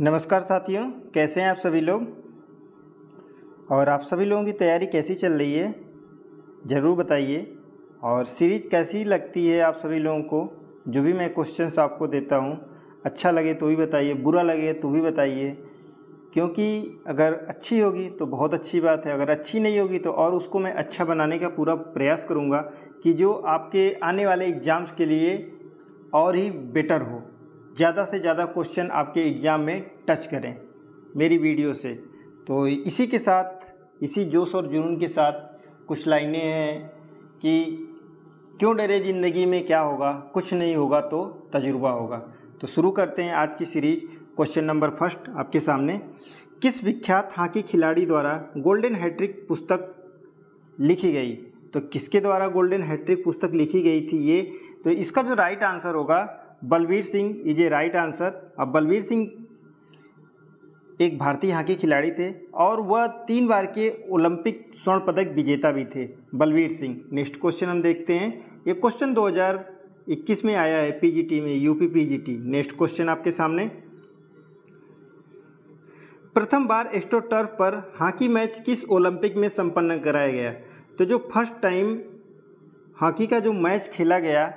नमस्कार साथियों कैसे हैं आप सभी लोग और आप सभी लोगों की तैयारी कैसी चल रही है ज़रूर बताइए और सीरीज कैसी लगती है आप सभी लोगों को जो भी मैं क्वेश्चंस आपको देता हूँ अच्छा लगे तो भी बताइए बुरा लगे तो भी बताइए क्योंकि अगर अच्छी होगी तो बहुत अच्छी बात है अगर अच्छी नहीं होगी तो और उसको मैं अच्छा बनाने का पूरा प्रयास करूँगा कि जो आपके आने वाले एग्ज़ाम्स के लिए और ही बेटर हो ज़्यादा से ज़्यादा क्वेश्चन आपके एग्ज़ाम में टच करें मेरी वीडियो से तो इसी के साथ इसी जोश और जुनून के साथ कुछ लाइनें हैं कि क्यों डरे ज़िंदगी में क्या होगा कुछ नहीं होगा तो तजुर्बा होगा तो शुरू करते हैं आज की सीरीज क्वेश्चन नंबर फर्स्ट आपके सामने किस विख्यात हॉकी खिलाड़ी द्वारा गोल्डन हैट्रिक पुस्तक लिखी गई तो किसके द्वारा गोल्डन हैट्रिक पुस्तक लिखी गई थी ये तो इसका जो राइट आंसर होगा Balbir Singh is a right answer अब बलबीर सिंह एक भारतीय हॉकी खिलाड़ी थे और वह तीन बार के ओलंपिक स्वर्ण पदक विजेता भी थे बलबीर सिंह नेक्स्ट क्वेश्चन हम देखते हैं ये क्वेश्चन 2021 में आया है पीजीटी में यूपी पीजीटी नेक्स्ट क्वेश्चन आपके सामने प्रथम बार एस्टोटर्फ पर हॉकी मैच किस ओलंपिक में संपन्न कराया गया तो जो फर्स्ट टाइम हॉकी का जो मैच खेला गया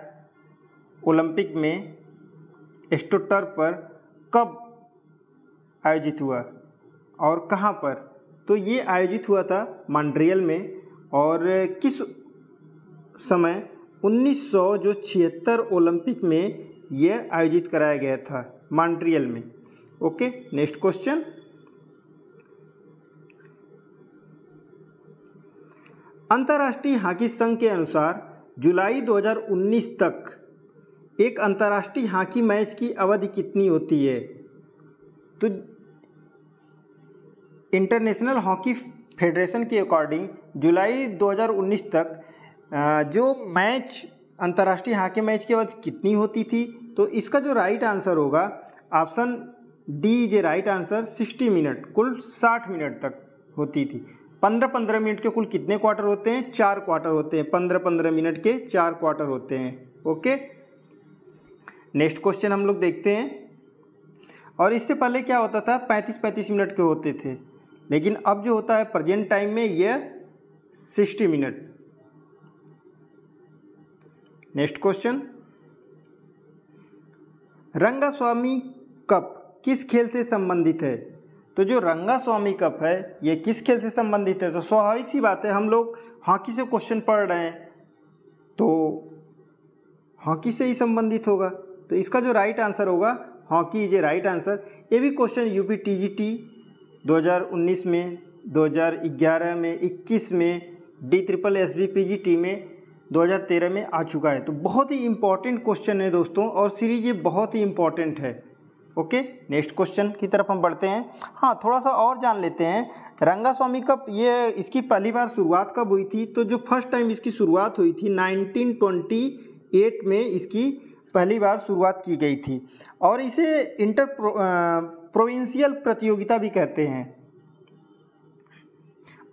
ओलंपिक में एस्टोटर पर कब आयोजित हुआ और कहाँ पर तो ये आयोजित हुआ था मॉन्ट्रियल में और किस समय उन्नीस जो छिहत्तर ओलंपिक में यह आयोजित कराया गया था मॉन्ट्रियल में ओके नेक्स्ट क्वेश्चन अंतर्राष्ट्रीय हॉकी संघ के अनुसार जुलाई 2019 तक एक अंतर्राष्ट्रीय हॉकी मैच की अवधि कितनी होती है तो इंटरनेशनल हॉकी फेडरेशन के अकॉर्डिंग जुलाई 2019 तक जो मैच अंतर्राष्ट्रीय हॉकी मैच की अवधि कितनी होती थी तो इसका जो राइट आंसर होगा ऑप्शन डी जे राइट आंसर 60 मिनट कुल 60 मिनट तक होती थी पंद्रह पंद्रह मिनट के कुल कितने क्वार्टर होते हैं चार क्वार्टर होते हैं पंद्रह पंद्रह मिनट के चार क्वार्टर होते हैं ओके नेक्स्ट क्वेश्चन हम लोग देखते हैं और इससे पहले क्या होता था पैंतीस पैंतीस मिनट के होते थे लेकिन अब जो होता है प्रेजेंट टाइम में यह सिक्सटी मिनट नेक्स्ट क्वेश्चन रंगा स्वामी कप किस खेल से संबंधित है तो जो रंगा स्वामी कप है ये किस खेल से संबंधित है तो स्वाभाविक सी बात है हम लोग हॉकी से क्वेश्चन पढ़ रहे हैं तो हॉकी से ही संबंधित होगा तो इसका जो राइट आंसर होगा hockey is a right answer ये भी क्वेश्चन यूपी टीजीटी 2019 में 2011 में 21 में D triple S B P G T में 2013 में आ चुका है तो बहुत ही इम्पॉर्टेंट क्वेश्चन है दोस्तों और सीरीज ये बहुत ही इम्पॉर्टेंट है ओके नेक्स्ट क्वेश्चन की तरफ हम बढ़ते हैं हाँ थोड़ा सा और जान लेते हैं रंगा स्वामी कप ये इसकी पहली बार शुरुआत कब हुई थी तो जो फर्स्ट टाइम इसकी शुरुआत हुई थी 1928 में इसकी पहली बार शुरुआत की गई थी और इसे इंटर प्रोविंशियल प्रतियोगिता भी कहते हैं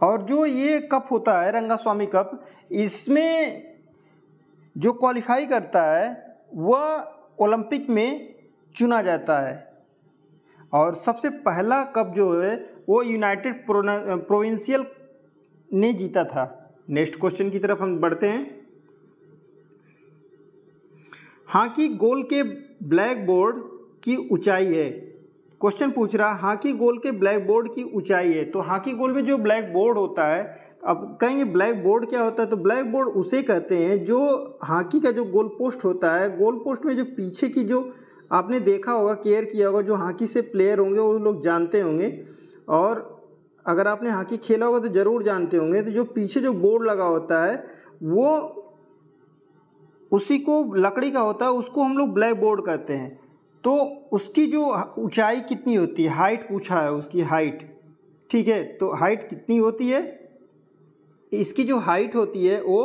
और जो ये कप होता है रंगास्वामी कप इसमें जो क्वालिफाई करता है वह ओलंपिक में चुना जाता है और सबसे पहला कप जो है वो यूनाइटेड प्रोविंशियल ने जीता था नेक्स्ट क्वेश्चन की तरफ हम बढ़ते हैं हॉकी हाँ गोल के ब्लैक बोर्ड की ऊंचाई है क्वेश्चन पूछ रहा हॉकी हाँ गोल के ब्लैक बोर्ड की ऊंचाई है तो हॉकी हाँ गोल में जो ब्लैक बोर्ड होता है अब कहेंगे ब्लैक बोर्ड क्या होता है तो ब्लैक बोर्ड उसे कहते हैं जो हॉकी का जो गोल पोस्ट होता है गोल पोस्ट में जो पीछे की जो आपने देखा होगा केयर किया होगा जो हॉकी से प्लेयर होंगे वो लोग जानते होंगे और अगर आपने हॉकी खेला होगा तो ज़रूर जानते होंगे तो जो पीछे जो बोर्ड लगा होता है वो उसी को लकड़ी का होता है उसको हम लोग ब्लैक बोर्ड कहते हैं तो उसकी जो ऊंचाई कितनी होती है हाइट पूछा है उसकी हाइट ठीक है तो हाइट कितनी होती है इसकी जो हाइट होती है वो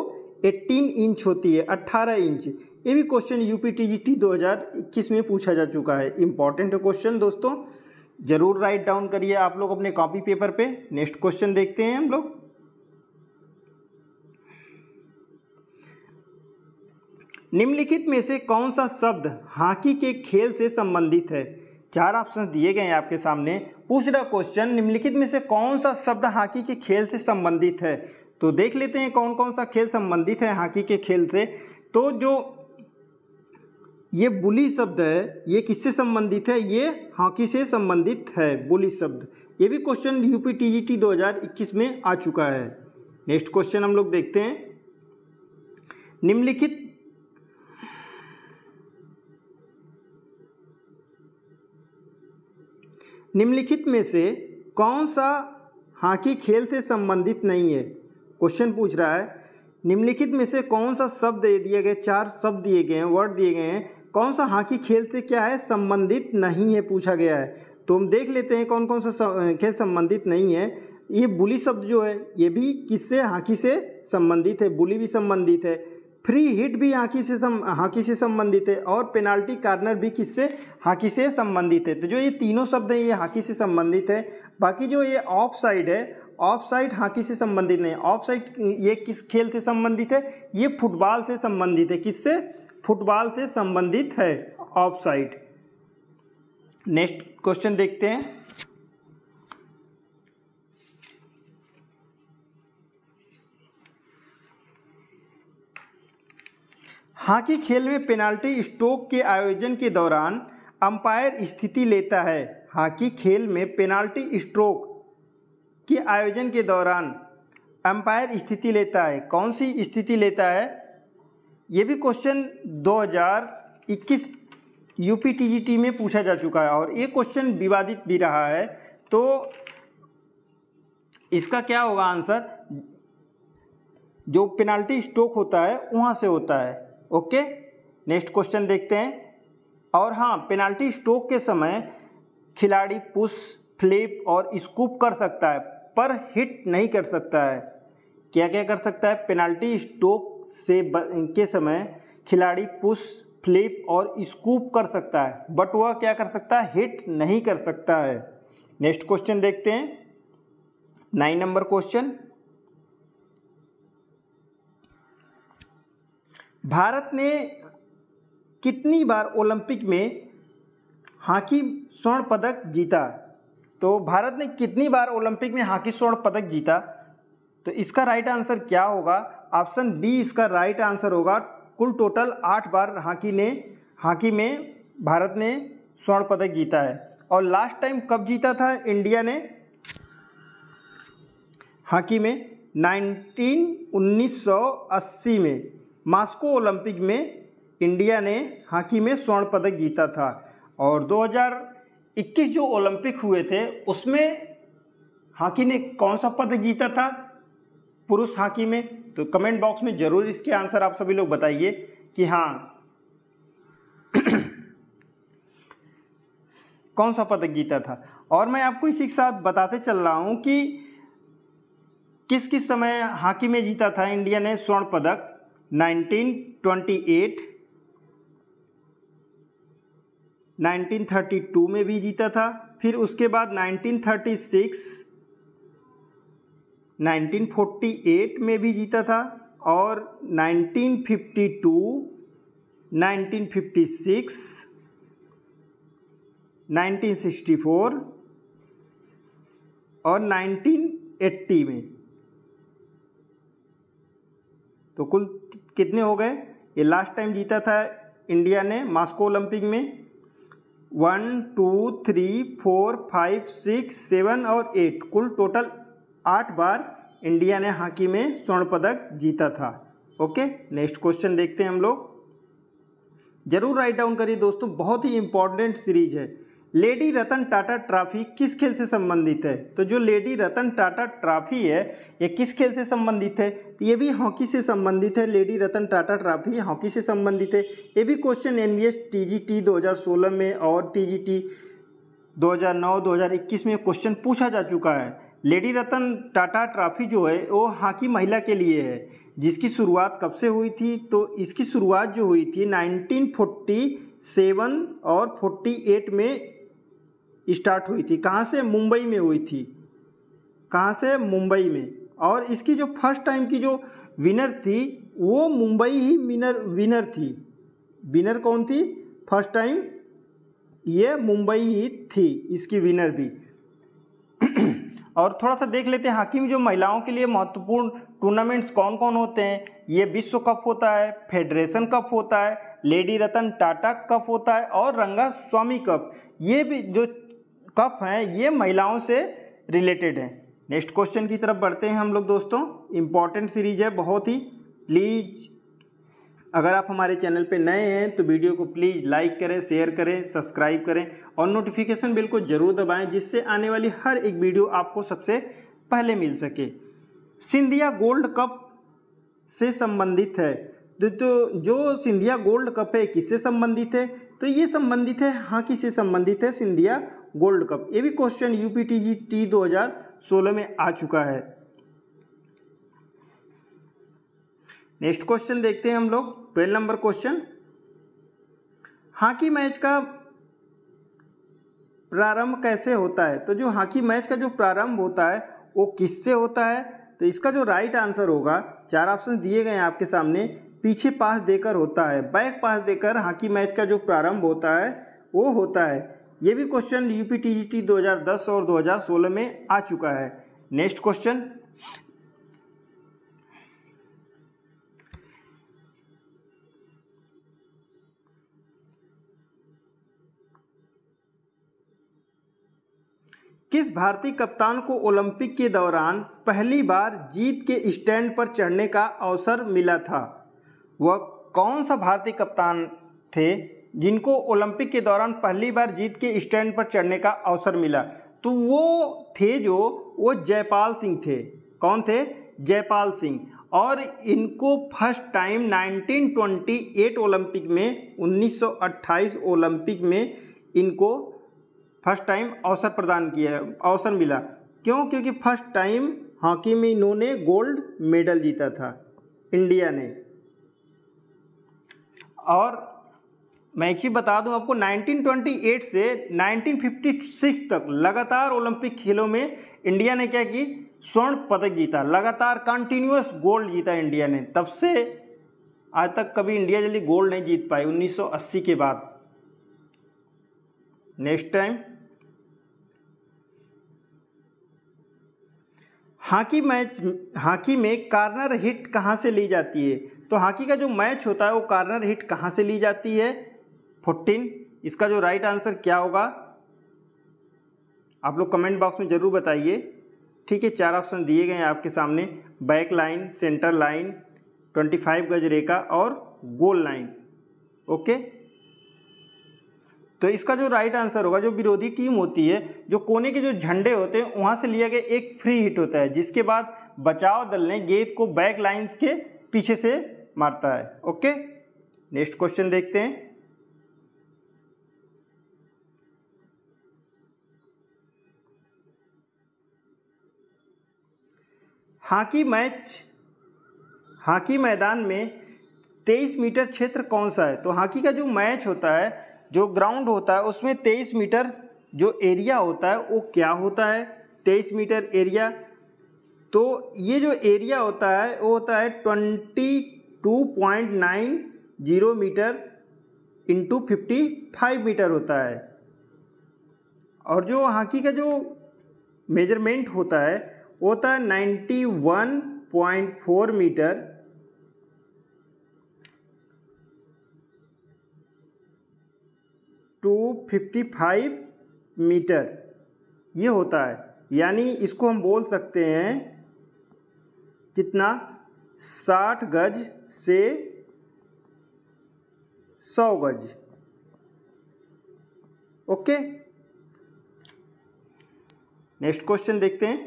18 इंच होती है 18 इंच ये भी question U P T G T दो में पूछा जा चुका है इंपॉर्टेंट क्वेश्चन दोस्तों ज़रूर राइट डाउन करिए आप लोग अपने कॉपी पेपर पे नेक्स्ट क्वेश्चन देखते हैं हम लोग निम्नलिखित में से कौन सा शब्द हॉकी के खेल से संबंधित है चार ऑप्शन दिए गए हैं आपके सामने पूछ रहा क्वेश्चन निम्नलिखित में से कौन सा शब्द हॉकी के खेल से संबंधित है तो देख लेते हैं कौन कौन सा खेल संबंधित है हॉकी के खेल से तो जो ये बुली शब्द है ये किससे संबंधित है ये हॉकी से संबंधित है बुली शब्द ये भी क्वेश्चन यूपी टीजीटी 2021 में आ चुका है नेक्स्ट क्वेश्चन हम लोग देखते हैं निम्नलिखित निम्नलिखित में से कौन सा हॉकी खेल से संबंधित नहीं है क्वेश्चन पूछ रहा है निम्नलिखित में से कौन सा शब्द दिए गए चार शब्द दिए गए हैं वर्ड दिए गए हैं कौन सा हॉकी खेल से क्या है संबंधित नहीं है पूछा गया है तो हम देख लेते हैं कौन कौन सा खेल संबंधित नहीं है ये बुली शब्द जो है ये भी किससे हॉकी से संबंधित है बुली भी संबंधित है फ्री हिट भी हॉकी से सम हॉकी से संबंधित है और पेनाल्टी कार्नर भी किससे हॉकी से संबंधित है तो जो ये तीनों शब्द हैं ये हॉकी से संबंधित है बाकी जो ये ऑफ साइड है ऑफ साइड हॉकी से संबंधित नहीं ऑफ साइड ये किस खेल से संबंधित है ये फुटबॉल से संबंधित है किससे फुटबॉल से संबंधित है ऑफ साइड नेक्स्ट क्वेश्चन देखते हैं हॉकी खेल में पेनाल्टी स्ट्रोक के आयोजन के दौरान अंपायर स्थिति लेता है हॉकी खेल में पेनाल्टी स्ट्रोक के आयोजन के दौरान अंपायर स्थिति लेता है कौन सी स्थिति लेता है ये भी क्वेश्चन 2021 यूपीटीजीटी में पूछा जा चुका है और ये क्वेश्चन विवादित भी रहा है तो इसका क्या होगा आंसर जो पेनाल्टी स्ट्रोक होता है वहाँ से होता है ओके नेक्स्ट क्वेश्चन देखते हैं और हाँ पेनाल्टी स्ट्रोक के समय खिलाड़ी पुश फ्लिप और स्कूप कर सकता है पर हिट नहीं कर सकता है क्या क्या कर सकता है पेनाल्टी स्ट्रोक से ब, के समय खिलाड़ी पुश फ्लिप और स्कूप कर सकता है बट वह क्या कर सकता है हिट नहीं कर सकता है नेक्स्ट क्वेश्चन देखते हैं नाइन नंबर क्वेश्चन भारत ने कितनी बार ओलंपिक में हॉकी स्वर्ण पदक जीता तो भारत ने कितनी बार ओलंपिक में हॉकी स्वर्ण पदक जीता तो इसका राइट आंसर क्या होगा ऑप्शन बी इसका राइट आंसर होगा कुल टोटल आठ बार हॉकी ने हॉकी में भारत ने स्वर्ण पदक जीता है और लास्ट टाइम कब जीता था इंडिया ने हॉकी में सौ 1980 में मास्को ओलंपिक में इंडिया ने हॉकी में स्वर्ण पदक जीता था और 2021 जो ओलंपिक हुए थे उसमें हॉकी ने कौन सा पदक जीता था पुरुष हॉकी में तो कमेंट बॉक्स में ज़रूर इसके आंसर आप सभी लोग बताइए कि हाँ कौन सा पदक जीता था और मैं आपको इसी के साथ बताते चल रहा हूँ कि किस किस समय हॉकी में जीता था इंडिया ने स्वर्ण पदक 1932 में भी जीता था फिर उसके बाद 1936 1948 में भी जीता था और 1952 1956 1964 और 1980 में तो कुल कितने हो गए ये लास्ट टाइम जीता था इंडिया ने मास्को ओलंपिक में one two three four five six seven और एट कुल टोटल आठ बार इंडिया ने हॉकी में स्वर्ण पदक जीता था ओके नेक्स्ट क्वेश्चन देखते हैं हम लोग जरूर राइट डाउन करिए दोस्तों बहुत ही इंपॉर्टेंट सीरीज है लेडी रतन टाटा ट्रॉफी किस खेल से संबंधित है तो जो लेडी रतन टाटा ट्रॉफी है ये किस खेल से संबंधित है तो ये भी हॉकी से संबंधित है lady Ratan Tata trophy hockey से संबंधित है ये भी question N B S T G T दो हज़ार सोलह में और टी जी टी दो हज़ार नौ दो हज़ार इक्कीस में क्वेश्चन पूछा जा चुका है लेडी रतन टाटा ट्रॉफी जो है वो हॉकी महिला के लिए है जिसकी शुरुआत कब से हुई थी तो इसकी शुरुआत जो हुई थी 1947 और 48 में स्टार्ट हुई थी कहाँ से मुंबई में हुई थी कहाँ से मुंबई में और इसकी जो फर्स्ट टाइम की जो विनर थी वो मुंबई ही विनर विनर थी विनर कौन थी फर्स्ट टाइम ये मुंबई ही थी इसकी विनर भी और थोड़ा सा देख लेते हैं हॉकी में जो महिलाओं के लिए महत्वपूर्ण टूर्नामेंट्स कौन कौन होते हैं ये विश्व कप होता है फेडरेशन कप होता है लेडी रतन टाटा कप होता है और रंगा स्वामी कप ये भी जो कफ हैं ये महिलाओं से रिलेटेड हैं नेक्स्ट क्वेश्चन की तरफ बढ़ते हैं हम लोग दोस्तों इम्पॉर्टेंट सीरीज है बहुत ही प्लीज़ अगर आप हमारे चैनल पे नए हैं तो वीडियो को प्लीज़ लाइक करें शेयर करें सब्सक्राइब करें और नोटिफिकेशन बिल को ज़रूर दबाएं जिससे आने वाली हर एक वीडियो आपको सबसे पहले मिल सके सिंधिया गोल्ड कप से संबंधित है तो, तो जो सिंधिया गोल्ड कप है किससे संबंधित है तो ये संबंधित है हाँ किससे संबंधित है सिंधिया गोल्ड कप ये भी क्वेश्चन यूपीटीजी टी सोलह में आ चुका है नेक्स्ट क्वेश्चन देखते हैं हम लोग twelve number question hockey match का प्रारंभ कैसे होता है तो जो हॉकी मैच का जो प्रारंभ होता है वो किससे होता है तो इसका जो राइट आंसर होगा चार ऑप्शन दिए गए हैं आपके सामने पीछे पास देकर होता है बैक पास देकर हॉकी मैच का जो प्रारंभ होता है वो होता है ये भी क्वेश्चन यूपी टी 2010 और 2016 में आ चुका है नेक्स्ट क्वेश्चन किस भारतीय कप्तान को ओलंपिक के दौरान पहली बार जीत के स्टैंड पर चढ़ने का अवसर मिला था वह कौन सा भारतीय कप्तान थे जिनको ओलंपिक के दौरान पहली बार जीत के स्टैंड पर चढ़ने का अवसर मिला तो वो थे जो वो जयपाल सिंह थे कौन थे जयपाल सिंह और इनको फर्स्ट टाइम 1928 ओलंपिक में 1928 ओलंपिक में इनको फर्स्ट टाइम अवसर प्रदान किया अवसर मिला क्यों क्योंकि फर्स्ट टाइम हॉकी में इन्होंने गोल्ड मेडल जीता था इंडिया ने और मैं एक चीज़ बता दूं आपको 1928 से 1956 तक लगातार ओलंपिक खेलों में इंडिया ने क्या की स्वर्ण पदक जीता लगातार कंटिन्यूस गोल्ड जीता इंडिया ने तब से आज तक कभी इंडिया जल्दी गोल्ड नहीं जीत पाई 1980 के बाद next time hockey match hockey में कार्नर हिट कहाँ से ली जाती है तो हॉकी का जो मैच होता है वो कार्नर हिट कहाँ से ली जाती है फोर्टीन इसका जो राइट आंसर क्या होगा आप लोग कमेंट बॉक्स में ज़रूर बताइए ठीक है चार ऑप्शन दिए गए हैं आपके सामने back line centre line twenty five गज रेखा और गोल लाइन ओके तो इसका जो राइट आंसर होगा जो विरोधी टीम होती है जो कोने के जो झंडे होते हैं वहाँ से लिया गया एक फ्री हिट होता है जिसके बाद बचाव दल ने गेंद को बैक लाइंस के पीछे से मारता है ओके नेक्स्ट क्वेश्चन देखते हैं हॉकी मैच हॉकी मैदान में तेईस मीटर क्षेत्र कौन सा है तो हॉकी का जो मैच होता है जो ग्राउंड होता है उसमें तेईस मीटर जो एरिया होता है वो क्या होता है तेईस मीटर एरिया तो ये जो एरिया होता है वो होता है twenty two point nine zero metre into fifty five metre होता है और जो हॉकी का जो मेजरमेंट होता है वो था ninety one point four metre to fifty five metre ये होता है यानी इसको हम बोल सकते हैं कितना साठ गज से सौ गज ओके नेक्स्ट क्वेश्चन देखते हैं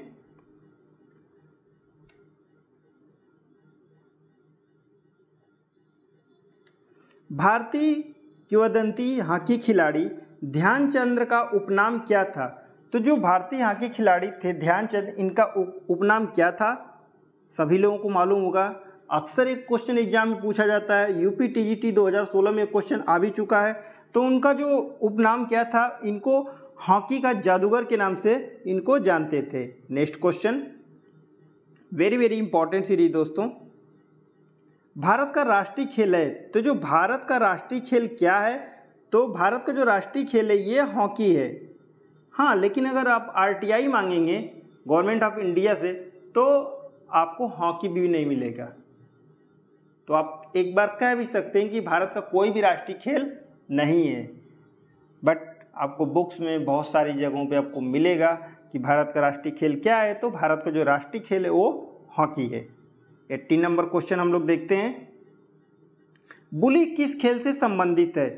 भारतीय किवदंती हॉकी खिलाड़ी ध्यानचंद्र का उपनाम क्या था तो जो भारतीय हॉकी खिलाड़ी थे ध्यानचंद इनका उप, उपनाम क्या था सभी लोगों को मालूम होगा अक्सर एक क्वेश्चन एग्जाम में पूछा जाता है यूपी टीजीटी 2016 में क्वेश्चन आ भी चुका है तो उनका जो उपनाम क्या था इनको हॉकी का जादूगर के नाम से इनको जानते थे next question very very important series दोस्तों भारत का राष्ट्रीय खेल है तो जो भारत का राष्ट्रीय खेल क्या है तो भारत का जो राष्ट्रीय खेल है ये हॉकी है हाँ लेकिन अगर आप आर मांगेंगे गवर्नमेंट ऑफ इंडिया से तो आपको हॉकी भी नहीं मिलेगा तो आप एक बार कह भी सकते हैं कि भारत का कोई भी राष्ट्रीय खेल नहीं है बट आपको बुक्स में बहुत सारी जगहों पे आपको मिलेगा कि भारत का राष्ट्रीय खेल क्या है तो भारत का जो राष्ट्रीय खेल है वो हॉकी है एट्टीन नंबर क्वेश्चन हम लोग देखते हैं बुली किस खेल से संबंधित है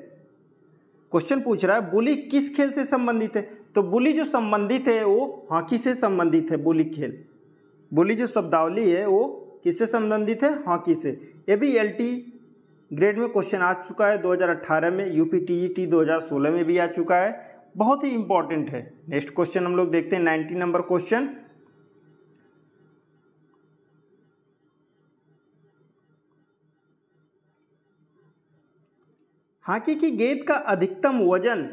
क्वेश्चन पूछ रहा है बुली किस खेल से संबंधित है तो बुली जो संबंधित है वो हॉकी से संबंधित है बुली खेल बुली जो शब्दावली है वो किससे संबंधित है हॉकी से ये भी एल ग्रेड में क्वेश्चन आ चुका है 2018 में यू पी टी में भी आ चुका है बहुत ही इंपॉर्टेंट है नेक्स्ट क्वेश्चन हम लोग देखते हैं नाइन्टी नंबर क्वेश्चन हॉकी की गेंद का अधिकतम वजन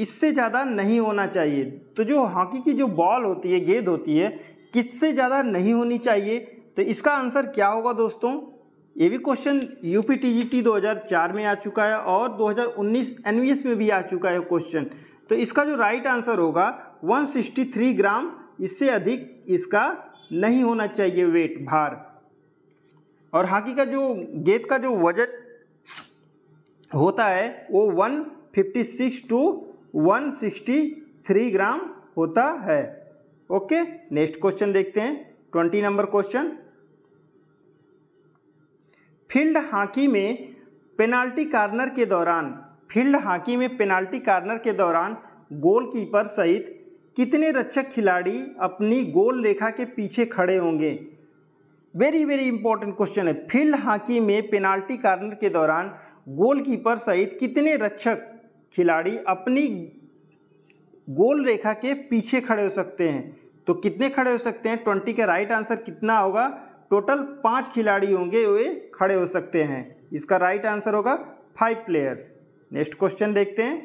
इससे ज़्यादा नहीं होना चाहिए तो जो हॉकी की जो बॉल होती है गेंद होती है किससे ज़्यादा नहीं होनी चाहिए तो इसका आंसर क्या होगा दोस्तों ये भी question U P T G T दो में आ चुका है और 2019 एनवीएस में भी आ चुका है क्वेश्चन तो इसका जो राइट आंसर होगा 163 ग्राम इससे अधिक इसका नहीं होना चाहिए वेट भार और हॉकी का जो गेंद का जो वजन होता है वो 156 टू 163 ग्राम होता है ओके नेक्स्ट क्वेश्चन देखते हैं twenty number question field hockey में पेनाल्टी कार्नर के दौरान फील्ड हॉकी में पेनाल्टी कार्नर के दौरान गोलकीपर सहित कितने रक्षक खिलाड़ी अपनी गोल रेखा के पीछे खड़े होंगे वेरी वेरी इंपॉर्टेंट क्वेश्चन है फील्ड हॉकी में पेनाल्टी कार्नर के दौरान गोलकीपर सहित कितने रक्षक खिलाड़ी अपनी गोल रेखा के पीछे खड़े हो सकते हैं तो कितने खड़े हो सकते हैं ट्वेंटी का राइट आंसर कितना होगा टोटल पाँच खिलाड़ी होंगे वे खड़े हो सकते हैं इसका राइट आंसर होगा फाइव प्लेयर्स नेक्स्ट क्वेश्चन देखते हैं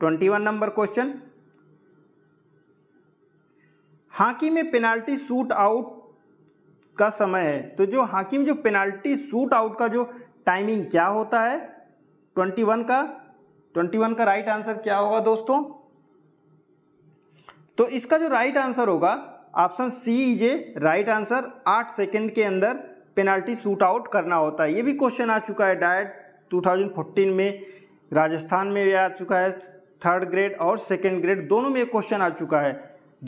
twenty one number question hockey में पेनाल्टी शूट आउट का समय है तो जो हॉकी में जो पेनाल्टी शूट आउट का जो टाइमिंग क्या होता है ट्वेंटी वन का ट्वेंटी वन का राइट आंसर क्या होगा दोस्तों तो इसका जो राइट आंसर होगा option C is a right answer आठ सेकेंड के अंदर पेनाल्टी शूट आउट करना होता है ये भी क्वेश्चन आ चुका है डायट 2014 में राजस्थान में भी आ चुका है थर्ड ग्रेड और सेकेंड ग्रेड दोनों में क्वेश्चन आ चुका है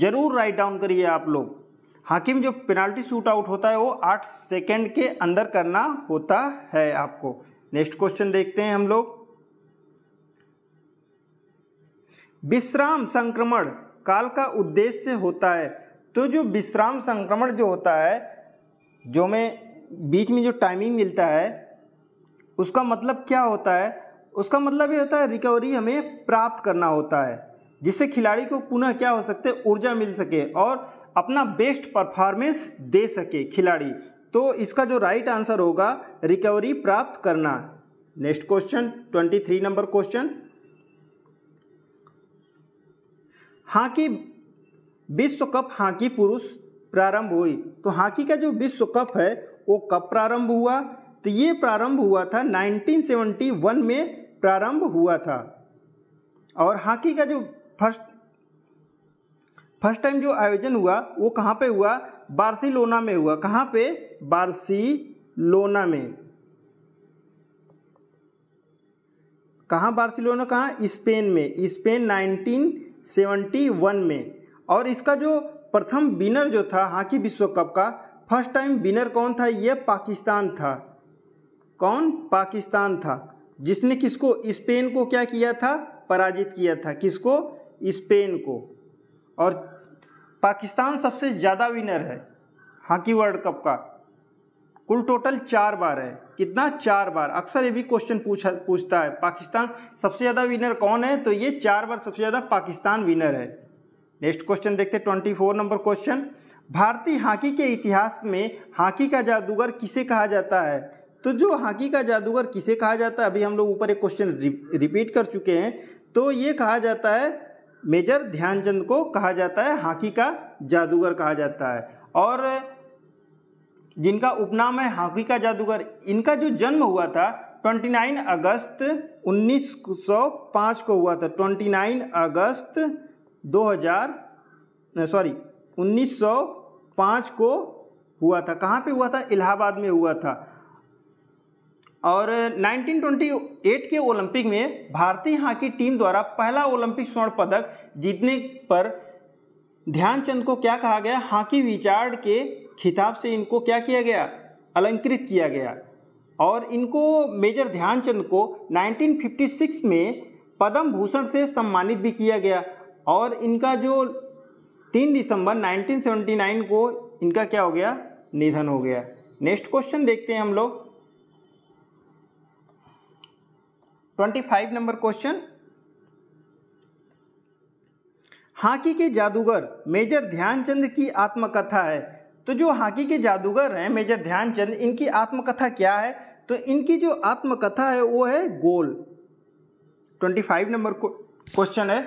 ज़रूर राइट डाउन करिए आप लोग हाकिम जो पेनाल्टी शूट आउट होता है वो आठ सेकेंड के अंदर करना होता है आपको नेक्स्ट क्वेश्चन देखते हैं हम लोग विश्राम संक्रमण काल का उद्देश्य होता है तो जो विश्राम संक्रमण जो होता है जो में बीच में जो टाइमिंग मिलता है उसका मतलब क्या होता है उसका मतलब ये होता है रिकवरी हमें प्राप्त करना होता है जिससे खिलाड़ी को पुनः क्या हो सकते ऊर्जा मिल सके और अपना बेस्ट परफॉर्मेंस दे सके खिलाड़ी तो इसका जो राइट आंसर होगा रिकवरी प्राप्त करना next question twenty three number question hockey विश्व कप हॉकी पुरुष प्रारंभ हुई तो हॉकी का जो विश्व कप है वो कब प्रारंभ हुआ तो ये प्रारंभ हुआ था 1971 में प्रारंभ हुआ था और हॉकी का जो फर्स्ट फर्स्ट टाइम जो आयोजन हुआ वो कहाँ पे हुआ बार्सिलोना में हुआ कहाँ पे बार्सिलोना में कहाँ बार्सिलोना कहाँ स्पेन में स्पेन 1971 में और इसका जो प्रथम विनर जो था हॉकी विश्व कप का फर्स्ट टाइम विनर कौन था यह पाकिस्तान था कौन पाकिस्तान था जिसने किसको स्पेन को क्या किया था पराजित किया था किसको स्पेन को और पाकिस्तान सबसे ज़्यादा विनर है हॉकी वर्ल्ड कप का कुल टोटल चार बार है कितना चार बार अक्सर ये भी क्वेश्चन पूछ पूछता है पाकिस्तान सबसे ज़्यादा विनर कौन है तो ये चार बार सबसे ज़्यादा पाकिस्तान विनर है नेक्स्ट क्वेश्चन देखते हैं ट्वेंटी फोर नंबर क्वेश्चन भारतीय हॉकी के इतिहास में हॉकी का जादूगर किसे कहा जाता है तो जो हॉकी का जादूगर किसे कहा जाता है अभी हम लोग ऊपर एक क्वेश्चन रिपीट कर चुके हैं तो ये कहा जाता है मेजर ध्यानचंद को कहा जाता है हॉकी का जादूगर कहा जाता है और जिनका उपनाम है हॉकी का जादूगर इनका जो जन्म हुआ था 29 अगस्त 1905 को हुआ था 29 अगस्त 2000 सॉरी 1905 को हुआ था कहाँ पे हुआ था इलाहाबाद में हुआ था और 1928 के ओलंपिक में भारतीय हॉकी टीम द्वारा पहला ओलंपिक स्वर्ण पदक जीतने पर ध्यानचंद को क्या कहा गया हॉकी विचार के खिताब से इनको क्या किया गया अलंकृत किया गया और इनको मेजर ध्यानचंद को 1956 में पद्म भूषण से सम्मानित भी किया गया और इनका जो तीन दिसंबर 1979 को इनका क्या हो गया निधन हो गया नेक्स्ट क्वेश्चन देखते हैं हम लोग twenty five number question hockey के जादूगर मेजर ध्यानचंद की आत्मकथा है तो जो हॉकी के जादूगर हैं मेजर ध्यानचंद इनकी आत्मकथा क्या है तो इनकी जो आत्मकथा है वो है goal twenty five number question है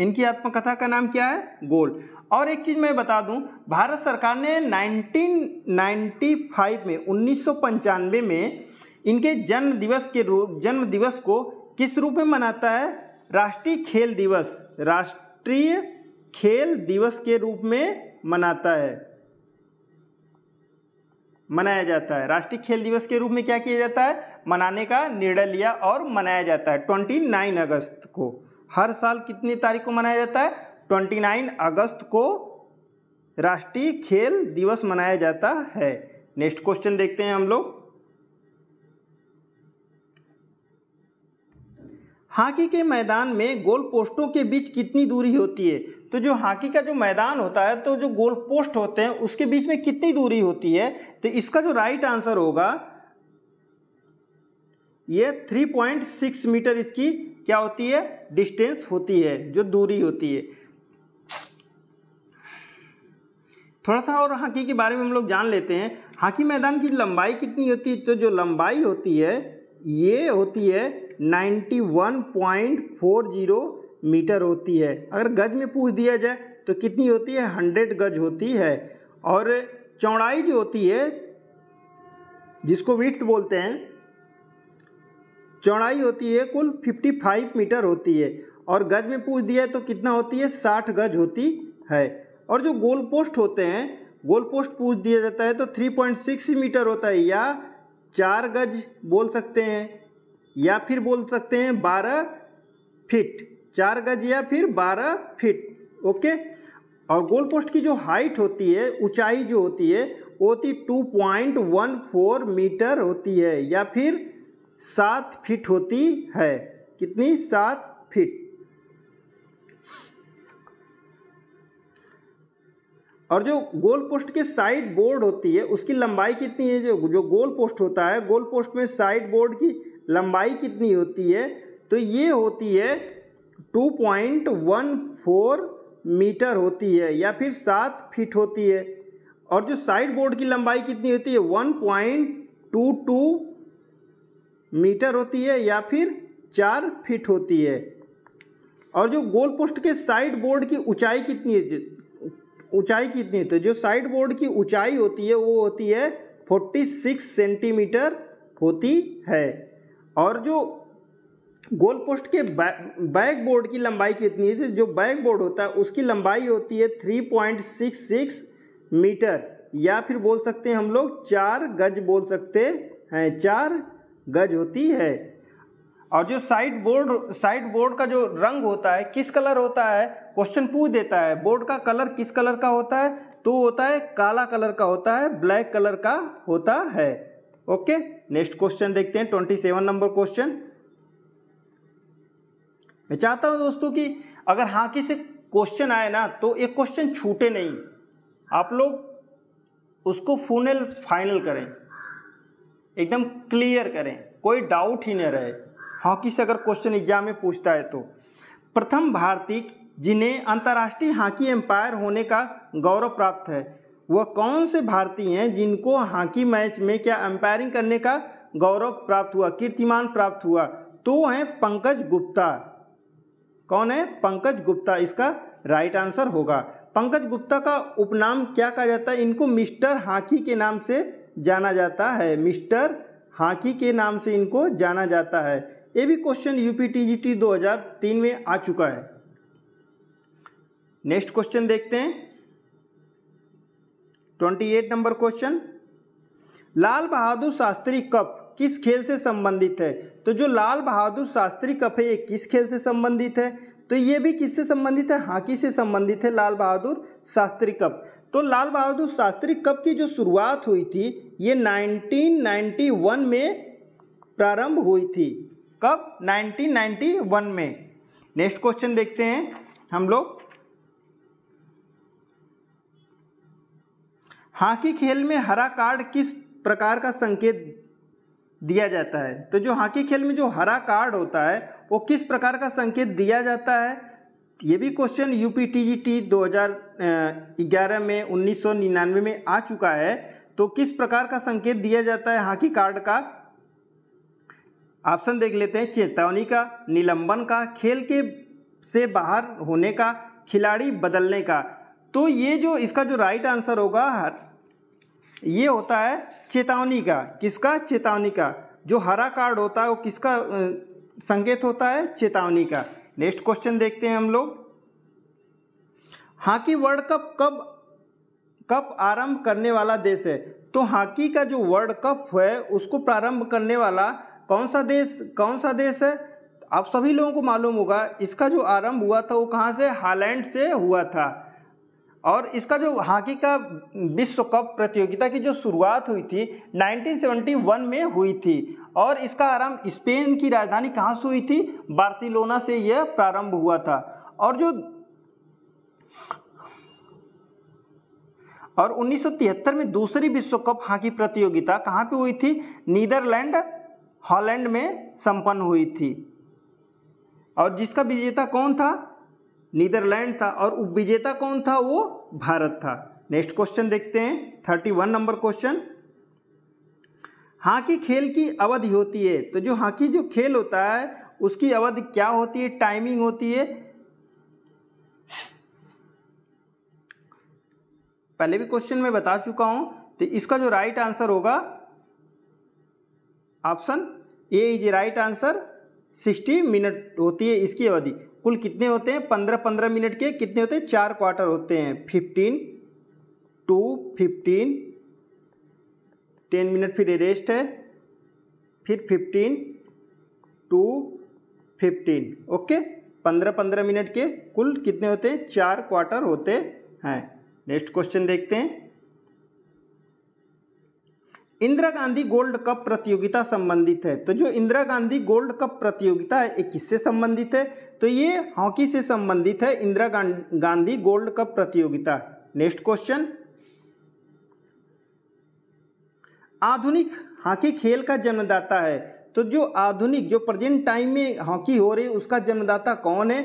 इनकी आत्मकथा का नाम क्या है गोल और एक चीज़ मैं बता दूं भारत सरकार ने 1995 में उन्नीस में इनके जन्म दिवस के रूप जन्म दिवस को किस रूप में मनाता है राष्ट्रीय खेल दिवस राष्ट्रीय खेल दिवस के रूप में मनाता है मनाया जाता है राष्ट्रीय खेल दिवस के रूप में क्या किया जाता है मनाने का निर्णय लिया और मनाया जाता है ट्वेंटी नाइन अगस्त को हर साल कितनी तारीख को मनाया जाता है ट्वेंटी नाइन अगस्त को राष्ट्रीय खेल दिवस मनाया जाता है नेक्स्ट क्वेश्चन देखते हैं हम लोग हॉकी के मैदान में गोल पोस्टों के बीच कितनी दूरी होती है तो जो हॉकी का जो मैदान होता है तो जो गोल पोस्ट होते हैं उसके बीच में कितनी दूरी होती है तो इसका जो राइट आंसर होगा ये 3.6 मीटर इसकी क्या होती है डिस्टेंस होती है जो दूरी होती है थोड़ा सा और हॉकी के बारे में हम लोग जान लेते हैं हॉकी मैदान की लंबाई कितनी होती है तो जो लंबाई होती है ये होती है 91.40 मीटर होती है अगर गज में पूछ दिया जाए तो कितनी होती है हंड्रेड गज होती है और चौड़ाई जो होती है जिसको विथ बोलते हैं चौड़ाई होती है कुल 55 मीटर होती है और गज में पूछ दिया है तो कितना होती है 60 गज होती है और जो गोल पोस्ट होते हैं गोल पोस्ट पूछ दिया जाता है तो 3.6 मीटर होता है या चार गज बोल सकते हैं या फिर बोल सकते हैं बारह फिट चार गज या फिर बारह फिट ओके और गोल पोस्ट की जो हाइट होती है ऊंचाई जो होती है वो होती two point one four metre होती है या फिर सात फिट होती है कितनी सात फिट और जो गोल पोस्ट के साइड बोर्ड होती है उसकी लंबाई कितनी है जो जो गोल पोस्ट होता है गोल पोस्ट में साइड बोर्ड की लंबाई कितनी होती है तो ये होती है 2.14 मीटर होती है या फिर सात फीट होती है और जो साइड बोर्ड की लंबाई कितनी होती है 1.22 मीटर होती है या फिर चार फीट होती है और जो गोल पोस्ट के साइड बोर्ड की ऊंचाई कितनी है ऊंचाई कितनी होती है जो साइड बोर्ड की ऊंचाई होती है वो होती है फोर्टी सिक्स सेंटीमीटर होती है और जो गोल पोस्ट के बैक बोर्ड की लंबाई कितनी है जो बैक बोर्ड होता है उसकी लंबाई होती है three point six six metre या फिर बोल सकते हैं हम लोग चार गज बोल सकते हैं चार गज होती है और जो साइड बोर्ड साइड बोर्ड का जो रंग होता है किस कलर होता है क्वेश्चन पूछ देता है बोर्ड का कलर किस कलर का होता है तो होता है काला कलर का होता है ब्लैक कलर का होता है ओके नेक्स्ट क्वेश्चन देखते हैं ट्वेंटी सेवन नंबर क्वेश्चन मैं चाहता हूं दोस्तों कि अगर हाँ से क्वेश्चन आए ना तो एक क्वेश्चन छूटे नहीं आप लोग उसको फूनल फाइनल करें एकदम क्लियर करें कोई डाउट ही न रहे हॉकी हाँ, से अगर क्वेश्चन एग्जाम में पूछता है तो प्रथम भारतीय जिन्हें अंतर्राष्ट्रीय हॉकी एम्पायर होने का गौरव प्राप्त है वह कौन से भारतीय हैं जिनको हॉकी मैच में क्या एम्पायरिंग करने का गौरव प्राप्त हुआ कीर्तिमान प्राप्त हुआ तो हैं पंकज गुप्ता कौन है पंकज गुप्ता इसका राइट आंसर होगा पंकज गुप्ता का उपनाम क्या कहा जाता है इनको मिस्टर हॉकी के नाम से जाना जाता है मिस्टर हॉकी के नाम से इनको जाना जाता है ये भी क्वेश्चन यूपी टी 2003 में आ चुका है नेक्स्ट क्वेश्चन देखते हैं twenty eight number question Lal Bahadur Shastri cup किस खेल से संबंधित है तो जो लाल बहादुर शास्त्री कप है ये किस खेल से संबंधित है तो ये भी किससे संबंधित है हॉकी से संबंधित है लाल बहादुर शास्त्री कप तो लाल बहादुर शास्त्री कप की जो शुरुआत हुई थी ये 1991 में प्रारंभ हुई थी कब 1991 में नेक्स्ट क्वेश्चन देखते हैं हम लोग हॉकी खेल में हरा कार्ड किस प्रकार का संकेत दिया जाता है तो जो हॉकी खेल में जो हरा कार्ड होता है वो किस प्रकार का संकेत दिया जाता है ये भी question U P T G T दो में उन्नीस में आ चुका है तो किस प्रकार का संकेत दिया जाता है हॉकी कार्ड का ऑप्शन देख लेते हैं चेतावनी का निलंबन का खेल के से बाहर होने का खिलाड़ी बदलने का तो ये जो इसका जो राइट आंसर होगा ये होता है चेतावनी का किसका चेतावनी का जो हरा कार्ड होता है वो किसका संकेत होता है चेतावनी का नेक्स्ट क्वेश्चन देखते हैं हम लोग हॉकी वर्ल्ड कप कब कब आरंभ करने वाला देश है तो हॉकी का जो वर्ल्ड कप है उसको प्रारंभ करने वाला कौन सा देश कौन सा देश है आप सभी लोगों को मालूम होगा इसका जो आरंभ हुआ था वो कहाँ से हालैंड से हुआ था और इसका जो हॉकी का विश्व कप प्रतियोगिता की जो शुरुआत हुई थी 1971 में हुई थी और इसका आरंभ स्पेन की राजधानी कहाँ से हुई थी बार्सिलोना से यह प्रारंभ हुआ था और जो और 1973 में दूसरी विश्व कप हॉकी प्रतियोगिता कहाँ पे हुई थी नीदरलैंड हॉलैंड में संपन्न हुई थी और जिसका विजेता कौन था नीदरलैंड था और उपविजेता कौन था वो भारत था नेक्स्ट क्वेश्चन देखते हैं thirty one number question hockey खेल की अवधि होती है तो जो हॉकी जो खेल होता है उसकी अवधि क्या होती है टाइमिंग होती है पहले भी क्वेश्चन में बता चुका हूं तो इसका जो राइट आंसर होगा option A is right answer sixty minute होती है इसकी अवधि कुल कितने होते हैं पंद्रह पंद्रह मिनट के कितने होते हैं चार क्वार्टर होते हैं fifteen to fifteen ten minute फिर रेस्ट है फिर फिफ्टीन टू फिफ्टीन ओके पंद्रह पंद्रह मिनट के कुल कितने होते हैं चार क्वार्टर होते हैं नेक्स्ट क्वेश्चन देखते हैं इंदिरा गांधी गोल्ड कप प्रतियोगिता संबंधित है तो जो इंदिरा गांधी गोल्ड कप प्रतियोगिता है ये किससे संबंधित है तो ये हॉकी से संबंधित है इंदिरा गांधी गोल्ड कप प्रतियोगिता नेक्स्ट क्वेश्चन आधुनिक हॉकी खेल का जन्मदाता है तो जो आधुनिक जो प्रेजेंट टाइम में हॉकी हो रही उसका जन्मदाता कौन है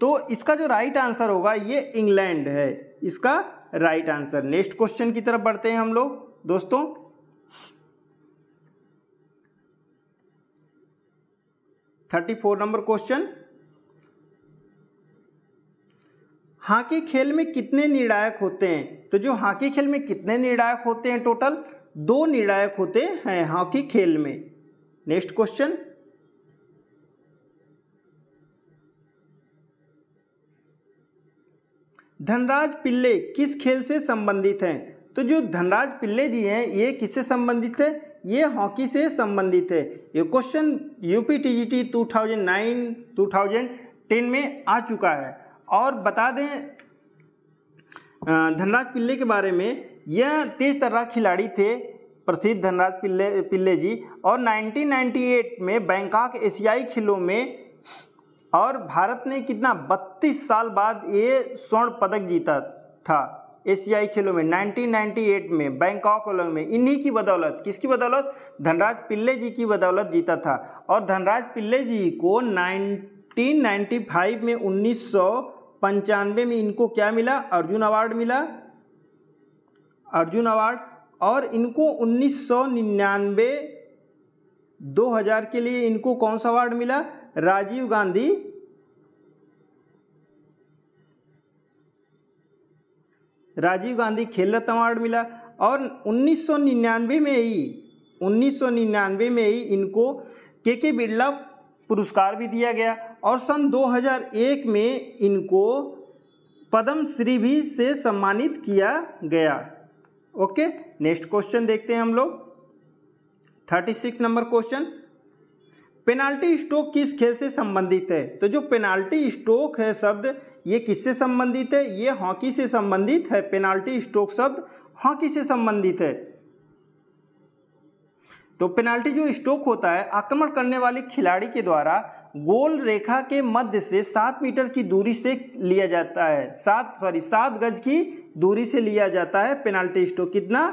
तो इसका जो राइट आंसर होगा ये इंग्लैंड है इसका राइट आंसर नेक्स्ट क्वेश्चन की तरफ बढ़ते हैं हम लोग दोस्तों thirty four number question hockey खेल में कितने निर्णायक होते हैं तो जो हॉकी खेल में कितने निर्णायक होते हैं टोटल दो निर्णायक होते हैं हॉकी खेल में नेक्स्ट क्वेश्चन धनराज पिल्ले किस खेल से संबंधित हैं तो जो धनराज पिल्ले जी हैं ये किससे संबंधित है ये हॉकी से संबंधित है ये क्वेश्चन यूपी टीजीटी 2009 2010 में आ चुका है और बता दें धनराज पिल्ले के बारे में यह तेज तर्रा खिलाड़ी थे प्रसिद्ध धनराज पिल्ले पिल्ले जी और 1998 में बैंकॉक एशियाई खेलों में और भारत ने कितना 32 साल बाद ये स्वर्ण पदक जीता था एशियाई खेलों में 1998 में बैंकॉक ओलंपिक में इन्हीं की बदौलत किसकी बदौलत धनराज पिल्ले जी की बदौलत जीता था और धनराज पिल्ले जी को 1995 में उन्नीस में इनको क्या मिला अर्जुन अवार्ड मिला अर्जुन अवार्ड और इनको उन्नीस सौ निन्यानवे दो हज़ार के लिए इनको कौन सा अवार्ड मिला राजीव गांधी राजीव गांधी खेल रत्न अवार्ड मिला और 1999 में ही 1999 में ही इनको के के बिरला पुरस्कार भी दिया गया और सन 2001 में इनको पद्म श्री भी से सम्मानित किया गया ओके नेक्स्ट क्वेश्चन देखते हैं हम लोग thirty six number question penalty stroke किस खेल से संबंधित है तो जो पेनाल्टी स्ट्रोक है शब्द ये किससे संबंधित है ये हॉकी से संबंधित है पेनाल्टी स्ट्रोक शब्द हॉकी से संबंधित है तो पेनाल्टी जो स्ट्रोक होता है आक्रमण करने वाले खिलाड़ी के द्वारा गोल रेखा के मध्य से सात मीटर की दूरी से लिया जाता है सात सॉरी सात गज की दूरी से लिया जाता है पेनाल्टी स्ट्रोक कितना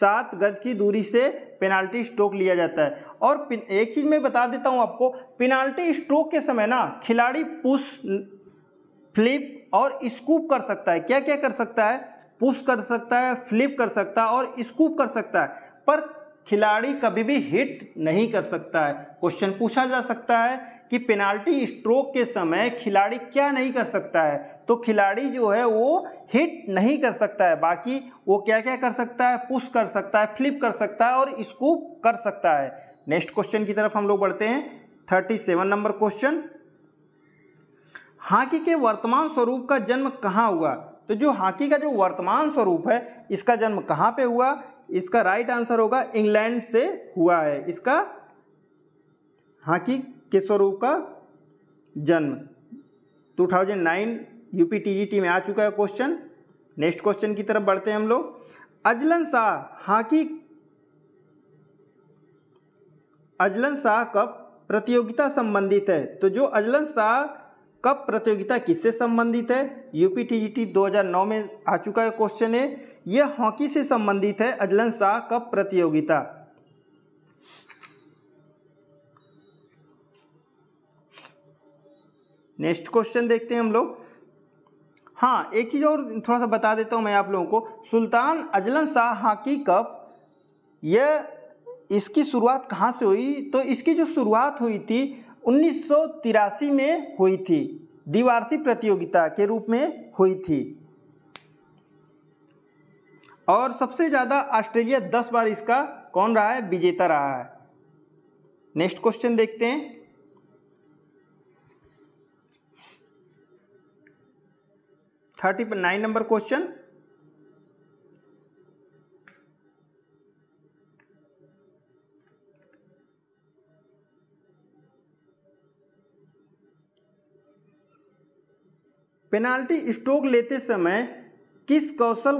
सात गज की दूरी से पेनाल्टी स्ट्रोक लिया जाता है और एक चीज़ मैं बता देता हूँ आपको पेनाल्टी स्ट्रोक के समय ना खिलाड़ी पुश फ्लिप और स्कूप कर सकता है क्या क्या कर सकता है पुश कर सकता है फ्लिप कर सकता है और स्कूप कर सकता है पर खिलाड़ी कभी भी हिट नहीं कर सकता है क्वेश्चन पूछा जा सकता है कि पेनाल्टी स्ट्रोक के समय खिलाड़ी क्या नहीं कर सकता है तो खिलाड़ी जो है वो हिट नहीं कर सकता है बाकी वो क्या क्या कर सकता है पुश कर सकता है फ्लिप कर सकता है और स्कूप कर सकता है नेक्स्ट क्वेश्चन की तरफ हम लोग बढ़ते हैं thirty seven number question hockey के वर्तमान स्वरूप का जन्म कहाँ हुआ तो जो हॉकी का जो वर्तमान स्वरूप है इसका जन्म कहाँ पे हुआ इसका राइट आंसर होगा इंग्लैंड से हुआ है इसका हॉकी के स्वरूप का जन्म 2009 यूपी टीजीटी में आ चुका है क्वेश्चन नेक्स्ट क्वेश्चन की तरफ बढ़ते हैं हम लोग अजलन शाह हॉकी हाँ अजलन शाह कप प्रतियोगिता संबंधित है तो जो अजलन शाह कप प्रतियोगिता किससे संबंधित है यूपी टीजीटी 2009 में आ चुका है क्वेश्चन है यह हॉकी से संबंधित है अजलन शाह कप प्रतियोगिता नेक्स्ट क्वेश्चन देखते हैं हम लोग हाँ एक चीज़ और थोड़ा सा बता देता हूँ मैं आप लोगों को Sultan Azlan Shah hockey cup यह इसकी शुरुआत कहाँ से हुई तो इसकी जो शुरुआत हुई थी उन्नीस में हुई थी द्विवार्षिक प्रतियोगिता के रूप में हुई थी और सबसे ज़्यादा ऑस्ट्रेलिया दस बार इसका कौन रहा है विजेता रहा है नेक्स्ट क्वेश्चन देखते हैं thirty nine number question penalty stroke लेते समय किस कौशल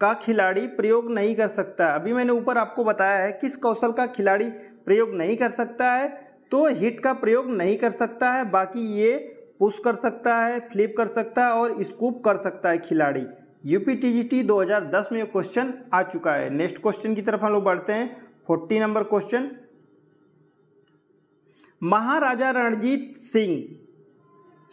का खिलाड़ी प्रयोग नहीं कर सकता अभी मैंने ऊपर आपको बताया है किस कौशल का खिलाड़ी प्रयोग नहीं कर सकता है तो हिट का प्रयोग नहीं कर सकता है बाकी ये पुश कर सकता है फ्लिप कर सकता है और स्कूप कर सकता है खिलाड़ी यूपी टी 2010 में ये क्वेश्चन आ चुका है नेक्स्ट क्वेश्चन की तरफ हम लोग बढ़ते हैं forty number question Maharaja Ranjit Singh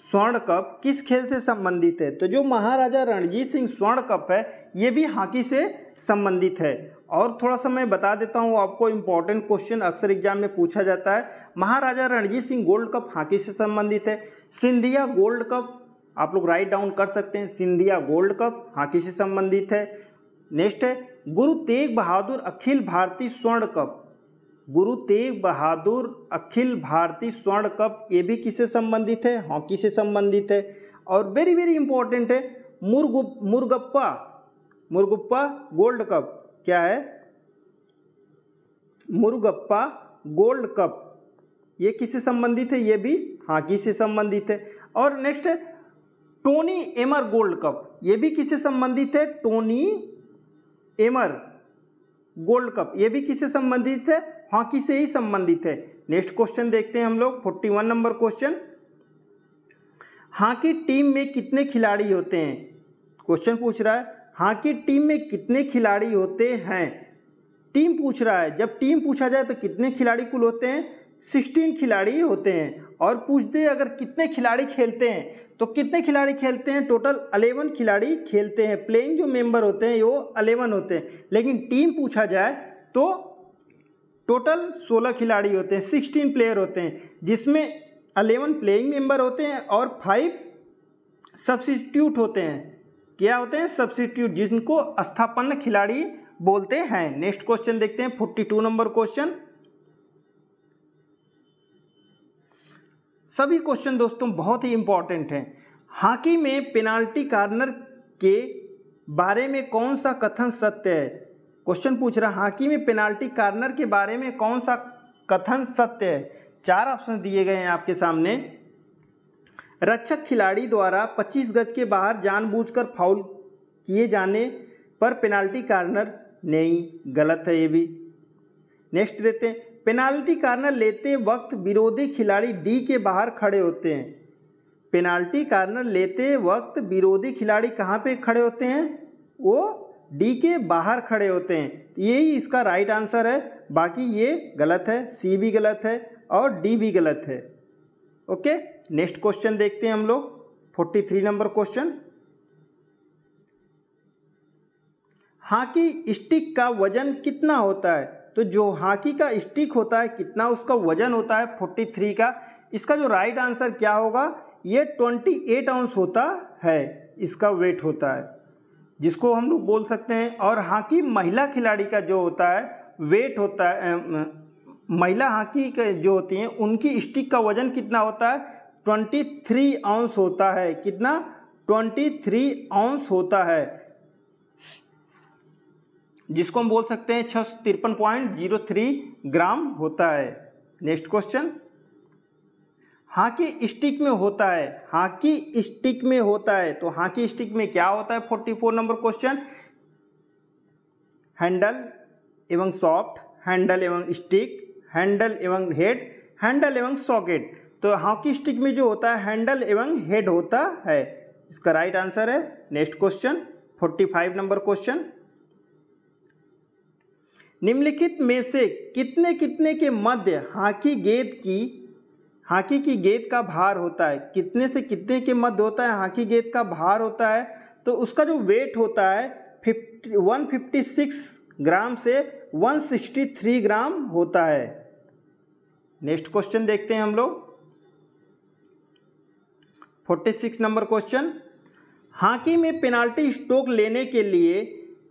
स्वर्ण कप किस खेल से संबंधित है तो जो महाराजा रणजीत सिंह स्वर्ण कप है ये भी हॉकी से संबंधित है और थोड़ा सा मैं बता देता हूँ आपको इम्पॉर्टेंट क्वेश्चन अक्सर एग्जाम में पूछा जाता है Maharaja Ranjit Singh gold cup hockey से संबंधित है सिंधिया गोल्ड कप आप लोग राइट डाउन कर सकते हैं सिंधिया गोल्ड कप हॉकी से संबंधित है नेक्स्ट है गुरु तेग बहादुर अखिल भारतीय स्वर्ण कप गुरु तेग बहादुर अखिल भारतीय स्वर्ण कप ये भी किससे संबंधित है हॉकी से संबंधित है और वेरी वेरी इंपॉर्टेंट है मुरगु मुरगप्पा मुरगुप्पा गोल्ड कप क्या है मुरुगप्पा गोल्ड कप ये किससे संबंधित है ये भी हॉकी से संबंधित है और नेक्स्ट है टोनी एमर गोल्ड कप ये भी किससे संबंधित है टोनी एमर गोल्ड कप ये भी किससे संबंधित है हॉकी से ही संबंधित है नेक्स्ट क्वेश्चन देखते हैं हम लोग forty one number question hockey team में कितने खिलाड़ी होते हैं क्वेश्चन पूछ रहा है हॉकी हाँ टीम में कितने खिलाड़ी होते हैं टीम पूछ रहा है जब टीम पूछा जाए तो कितने खिलाड़ी कुल होते हैं सिक्सटीन खिलाड़ी होते हैं और पूछते अगर कितने खिलाड़ी खेलते हैं तो कितने खिलाड़ी खेलते हैं टोटल अलेवन खिलाड़ी खेलते हैं प्लेइंग जो मेंबर होते हैं वो अलेवन होते हैं लेकिन टीम पूछा जाए तो टोटल सोलह खिलाड़ी होते हैं सिक्सटीन प्लेयर होते हैं जिसमें अलेवन प्लेइंग मेंबर होते हैं और फाइव सब्सिट्यूट होते हैं क्या होते हैं सब्सिट्यूट जिनको स्थापन खिलाड़ी बोलते हैं नेक्स्ट क्वेश्चन देखते हैं फोर्टी टू नंबर क्वेश्चन सभी क्वेश्चन दोस्तों बहुत ही इंपॉर्टेंट हैं हॉकी में पेनाल्टी कार्नर के बारे में कौन सा कथन सत्य है क्वेश्चन पूछ रहा हॉकी में पेनाल्टी कार्नर के बारे में कौन सा कथन सत्य है चार ऑप्शन दिए गए हैं आपके सामने रक्षक खिलाड़ी द्वारा 25 गज के बाहर जानबूझकर फाउल किए जाने पर पेनाल्टी कार्नर नहीं गलत है ये भी नेक्स्ट देते हैं पेनाल्टी कार्नर लेते वक्त विरोधी खिलाड़ी डी के बाहर खड़े होते हैं पेनाल्टी कार्नर लेते वक्त विरोधी खिलाड़ी कहाँ पे खड़े होते हैं वो डी के बाहर खड़े होते हैं यही इसका राइट आंसर है बाकी ये गलत है सी भी गलत है और डी भी गलत है ओके नेक्स्ट क्वेश्चन देखते हैं हम लोग forty three number question hockey stick का वजन कितना होता है तो जो हाकी का स्टिक होता है कितना उसका वजन होता है फोर्टी थ्री का इसका जो राइट आंसर क्या होगा ये ट्वेंटी एट आउंस होता है इसका वेट होता है जिसको हम लोग बोल सकते हैं और हाकी महिला खिलाड़ी का जो होता है वेट होता है महिला हाकी के जो होती हैं उनकी स्टिक का वजन कितना होता है ट्वेंटी थ्री आउंस होता है कितना ट्वेंटी थ्री आउंस होता है जिसको हम बोल सकते हैं छः तिरपन पॉइंट जीरो थ्री ग्राम होता है नेक्स्ट क्वेश्चन हाकी स्टिक में होता है हाकी स्टिक में होता है तो हाकी स्टिक में क्या होता है forty four number question handle एवं सॉफ्ट हैंडल एवं स्टिक हैंडल एवं हेड हैंडल एवं सॉकेट तो हॉकी स्टिक में जो होता है हैंडल एवं हेड होता है इसका राइट आंसर है next question forty five number question निम्नलिखित में से कितने कितने के मध्य हाकी गेंद की हाकी की गेंद का भार होता है कितने से कितने के मध्य होता है हाकी गेंद का भार होता है तो उसका जो वेट होता है fifty one fifty six gram से वन सिक्सटी थ्री ग्राम होता है नेक्स्ट क्वेश्चन देखते हैं हम लोग forty six number question hockey में पेनाल्टी स्ट्रोक लेने के लिए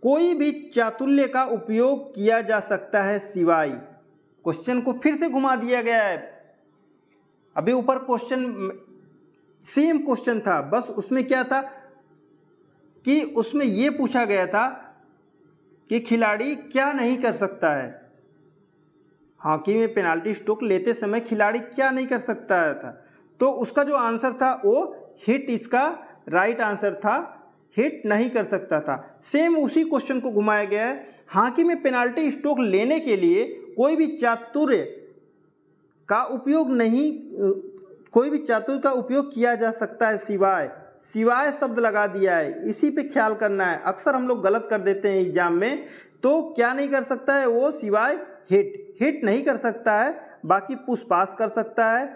कोई भी चातुल्य का उपयोग किया जा सकता है सिवाय क्वेश्चन को फिर से घुमा दिया गया है अभी ऊपर क्वेश्चन सेम क्वेश्चन था बस उसमें क्या था कि उसमें यह पूछा गया था कि खिलाड़ी क्या नहीं कर सकता है हॉकी में पेनाल्टी स्ट्रोक लेते समय खिलाड़ी क्या नहीं कर सकता था तो उसका जो आंसर था वो हिट इसका राइट आंसर था हिट नहीं कर सकता था सेम उसी क्वेश्चन को घुमाया गया है हॉकी में पेनाल्टी स्ट्रोक लेने के लिए कोई भी चातुर्य का उपयोग नहीं कोई भी चातुर्य का उपयोग किया जा सकता है सिवाय सिवाय शब्द लगा दिया है इसी पे ख्याल करना है अक्सर हम लोग गलत कर देते हैं एग्जाम में तो क्या नहीं कर सकता है वो सिवाय हिट हिट नहीं कर सकता है बाकी पुश पास कर सकता है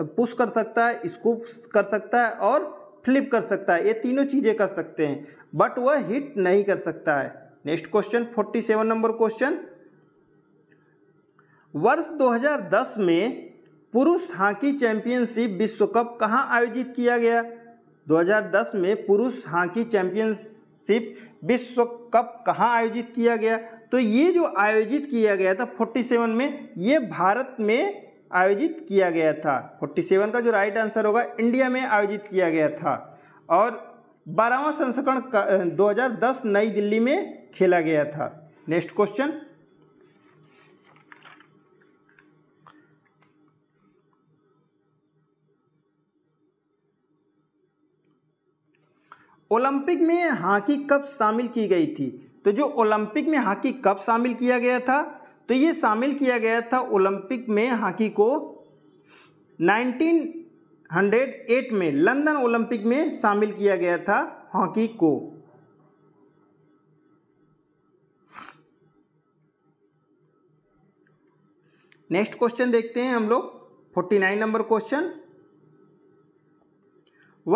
पुश कर सकता है स्कूप कर सकता है और फ्लिप कर सकता है ये तीनों चीज़ें कर सकते हैं बट वह हिट नहीं कर सकता है next question forty seven number question वर्ष 2010 में पुरुष हॉकी चैंपियनशिप विश्व कप कहाँ आयोजित किया गया 2010 में पुरुष हॉकी चैंपियनशिप विश्व कप कहाँ आयोजित किया गया तो ये जो आयोजित किया गया था 47 में ये भारत में आयोजित किया गया था 47 का जो राइट आंसर होगा इंडिया में आयोजित किया गया था और बारहवा संस्करण 2010 नई दिल्ली में खेला गया था नेक्स्ट क्वेश्चन ओलंपिक में हॉकी कब शामिल की गई थी तो जो ओलंपिक में हॉकी कब शामिल किया गया था तो ये शामिल किया गया था ओलंपिक में हॉकी को 1908 में लंदन ओलंपिक में शामिल किया गया था हॉकी को नेक्स्ट क्वेश्चन देखते हैं हम लोग 49 नंबर क्वेश्चन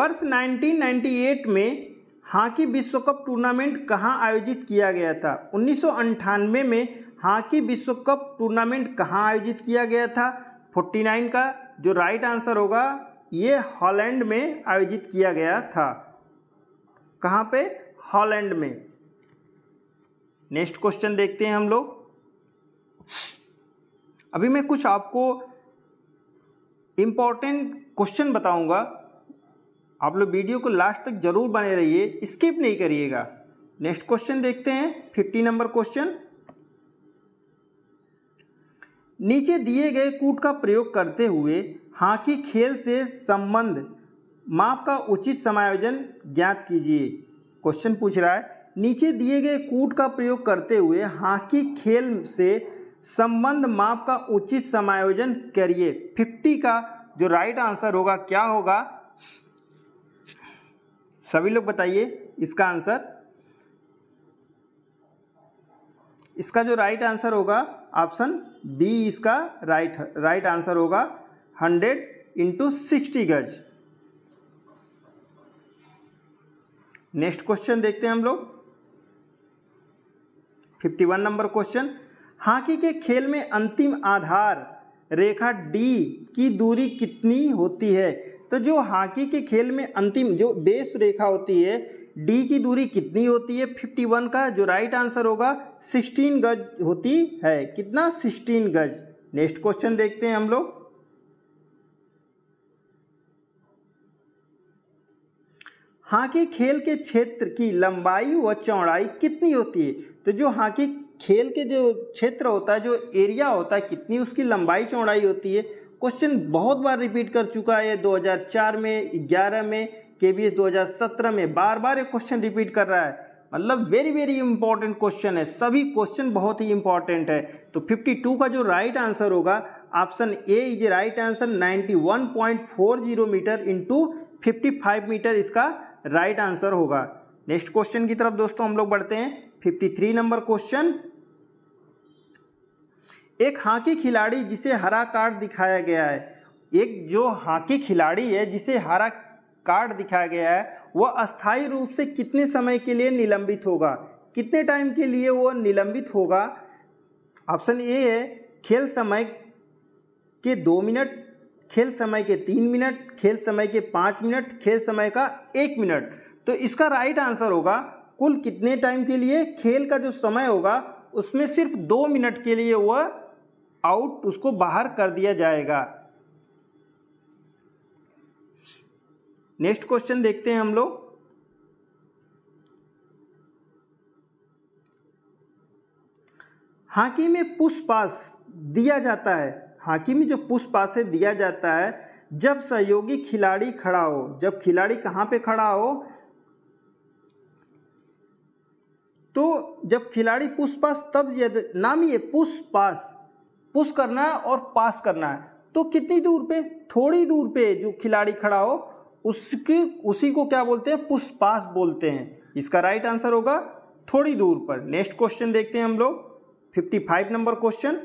वर्ष 1998 में हॉकी विश्व कप टूर्नामेंट कहाँ आयोजित किया गया था उन्नीस में हॉकी विश्व कप टूर्नामेंट कहाँ आयोजित किया गया था 49 का जो राइट आंसर होगा ये हॉलैंड में आयोजित किया गया था कहाँ पे हॉलैंड में नेक्स्ट क्वेश्चन देखते हैं हम लोग अभी मैं कुछ आपको इम्पॉर्टेंट क्वेश्चन बताऊंगा आप लोग वीडियो को लास्ट तक जरूर बने रहिए स्किप नहीं करिएगा नेक्स्ट क्वेश्चन देखते हैं फिफ्टी नंबर क्वेश्चन नीचे दिए गए कूट का प्रयोग करते हुए हॉकी खेल से संबंध माप का उचित समायोजन ज्ञात कीजिए क्वेश्चन पूछ रहा है नीचे दिए गए कूट का प्रयोग करते हुए हॉकी खेल से संबंध माप का उचित समायोजन करिए फिफ्टी का जो राइट आंसर होगा क्या होगा सभी लोग बताइए इसका आंसर इसका जो राइट आंसर होगा ऑप्शन बी इसका राइट राइट आंसर होगा हंड्रेड इंटू सिक्सटी गज नेक्स्ट क्वेश्चन देखते हैं हम लोग fifty one number question hockey के खेल में अंतिम आधार रेखा डी की दूरी कितनी होती है तो जो हॉकी के खेल में अंतिम जो बेस रेखा होती है डी की दूरी कितनी होती है फिफ्टी वन का जो राइट आंसर होगा सिक्सटीन गज होती है कितना सिक्सटीन गज नेक्स्ट क्वेश्चन देखते हैं हम लोग हॉकी खेल के क्षेत्र की लंबाई व चौड़ाई कितनी होती है तो जो हॉकी खेल के जो क्षेत्र होता है जो एरिया होता है कितनी उसकी लंबाई चौड़ाई होती है क्वेश्चन बहुत बार रिपीट कर चुका है 2004 में 11 में के 2017 में बार बार ये क्वेश्चन रिपीट कर रहा है मतलब वेरी वेरी इंपॉर्टेंट क्वेश्चन है सभी क्वेश्चन बहुत ही इंपॉर्टेंट है तो 52 का जो राइट आंसर होगा option A is right answer 91.40 metre into 55 metre इसका राइट right आंसर होगा नेक्स्ट क्वेश्चन की तरफ दोस्तों हम लोग बढ़ते हैं 53 नंबर क्वेश्चन एक हॉकी खिलाड़ी जिसे हरा कार्ड दिखाया गया है एक जो हॉकी खिलाड़ी है जिसे हरा कार्ड दिखाया गया है वह अस्थायी रूप से कितने समय के लिए निलंबित होगा कितने टाइम के लिए वह निलंबित होगा ऑप्शन ए है खेल समय के दो मिनट खेल समय के तीन मिनट खेल समय के पाँच मिनट खेल समय का एक मिनट तो इसका राइट आंसर होगा कुल कितने टाइम के लिए खेल का जो समय होगा उसमें सिर्फ दो मिनट के लिए वह आउट उसको बाहर कर दिया जाएगा नेक्स्ट क्वेश्चन देखते हैं हम लोग हाकी में पुश पास दिया जाता है हाकी में जो पुश पास है दिया जाता है जब सहयोगी खिलाड़ी खड़ा हो जब खिलाड़ी कहाँ पे खड़ा हो तो जब खिलाड़ी पुश पास तब नाम ये पुश पास पुश करना है और पास करना है तो कितनी दूर पे थोड़ी दूर पे जो खिलाड़ी खड़ा हो उसकी उसी को क्या बोलते हैं पुश पास बोलते हैं इसका राइट आंसर होगा थोड़ी दूर पर नेक्स्ट क्वेश्चन देखते हैं हम लोग 55 नंबर क्वेश्चन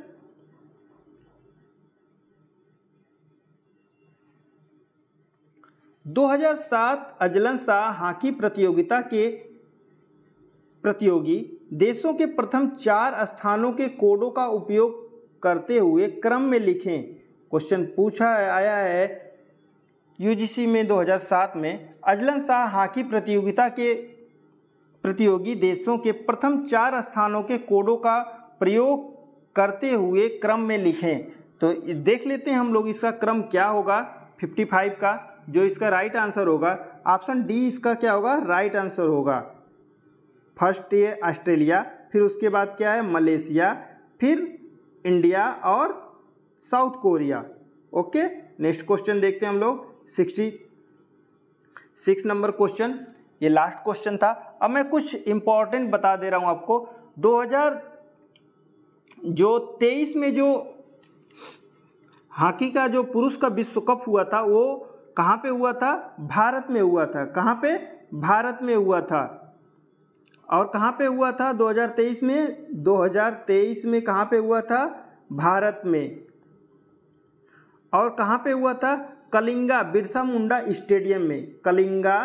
दो हजार सात अजलन शाह हॉकी प्रतियोगिता के प्रतियोगी देशों के प्रथम चार स्थानों के कोडों का उपयोग करते हुए क्रम में लिखें क्वेश्चन पूछा आया है यूजीसी में 2007 में अजलन शाह हॉकी प्रतियोगिता के प्रतियोगी देशों के प्रथम चार स्थानों के कोडों का प्रयोग करते हुए क्रम में लिखें तो देख लेते हैं हम लोग इसका क्रम क्या होगा 55 का जो इसका राइट आंसर होगा ऑप्शन डी इसका क्या होगा राइट आंसर होगा फर्स्ट ये ऑस्ट्रेलिया फिर उसके बाद क्या है मलेशिया फिर इंडिया और South Korea okay next question देखते हैं हम लोग सिक्सटी सिक्स नंबर क्वेश्चन ये लास्ट क्वेश्चन था अब मैं कुछ इंपॉर्टेंट बता दे रहा हूँ आपको 2000 जो 23 में जो हॉकी का जो पुरुष का विश्व कप हुआ था वो कहाँ पे हुआ था भारत में हुआ था कहाँ पे भारत में हुआ था और कहाँ पे हुआ था 2023 में 2023 में कहाँ पे हुआ था भारत में और कहाँ पे हुआ था कलिंगा बिरसा मुंडा स्टेडियम में कलिंगा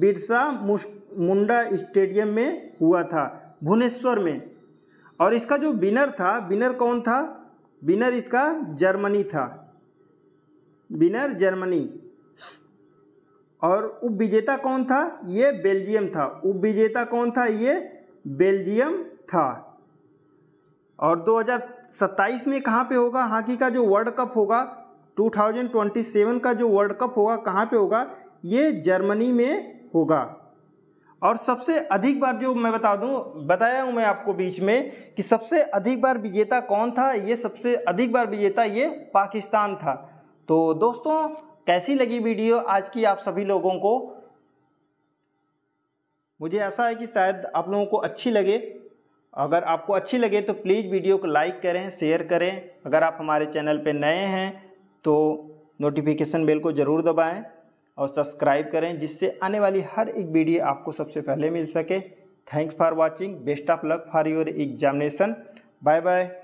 बिरसा मुंडा स्टेडियम में हुआ था भुवनेश्वर में और इसका जो विनर था विनर कौन था विनर इसका जर्मनी था विनर जर्मनी और उप विजेता कौन था ये बेल्जियम था उप विजेता कौन था ये बेल्जियम था और 2027 में कहाँ पे होगा हॉकी का जो वर्ल्ड कप होगा 2027 का जो वर्ल्ड कप होगा कहाँ पे होगा ये जर्मनी में होगा और सबसे अधिक बार जो मैं बता दूं बताया हूं मैं आपको बीच में कि सबसे अधिक बार विजेता कौन था ये सबसे अधिक बार विजेता ये पाकिस्तान था तो दोस्तों कैसी लगी वीडियो आज की आप सभी लोगों को मुझे ऐसा है कि शायद आप लोगों को अच्छी लगे अगर आपको अच्छी लगे तो प्लीज़ वीडियो को लाइक करें शेयर करें अगर आप हमारे चैनल पर नए हैं तो नोटिफिकेशन बेल को ज़रूर दबाएं और सब्सक्राइब करें जिससे आने वाली हर एक वीडियो आपको सबसे पहले मिल सके thanks for watching best of luck for your examination bye bye